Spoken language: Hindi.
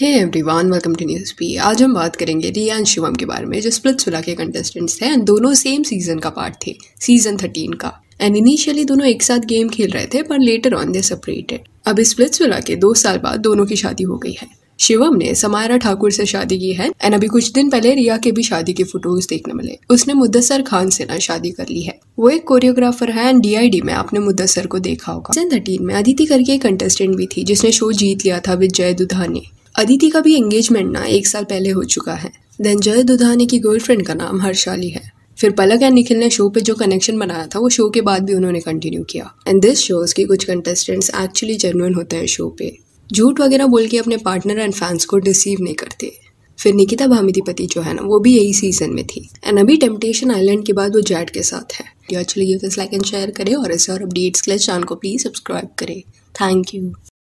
hey everyone welcome to news P आज हम बात करेंगे रिया एंड शिवम के बारे में जो स्प्लिट्स सुला के कंटेस्टेंट्स थे एंड दोनों सेम सीजन का पार्ट थे सीजन थर्टीन का एंड इनिशियली दोनों एक साथ गेम खेल रहे थे पर लेटर ऑन दे सेपरेटेड अब स्प्लिट सुला के दो साल बाद दोनों की शादी हो गई है शिवम ने समायरा ठाकुर से शादी की है एंड अभी कुछ दिन पहले रिया के भी शादी के फोटोज देखने मिले उसने मुद्दसर खान से ना शादी कर ली है वो एक कोरियोग्राफर है एंड डीआईडी में आपने मुद्दसर को देखा होगा सीजन थर्टीन में अदिति करके एक कंटेस्टेंट भी थी जिसने शो जीत लिया था विजय दुधा ने अदिति का भी एंगेजमेंट ना एक साल पहले हो चुका है देन जय दुधाने की गर्लफ्रेंड का नाम हर्षाली है फिर पलक एंड निखिल ने शो पे जो कनेक्शन बनाया था वो शो के बाद भी उन्होंने कंटिन्यू किया एंड दिस शोज के कुछ कंटेस्टेंट्स एक्चुअली जेनुअन होते हैं शो पे झूठ वगैरह बोल के अपने पार्टनर एंड फैंस को रिसीव नहीं करते फिर निकिता भामिदीपति जो है ना वो भी यही सीजन में थी एंड अभी टेम्पटेशन आइलैंड के बाद वो जैट के साथ है जो अच्छी लगी तो लाइक एंड शेयर करें और ऐसे और अपडेट्स के लिए चैनल को प्लीज सब्सक्राइब करें थैंक यू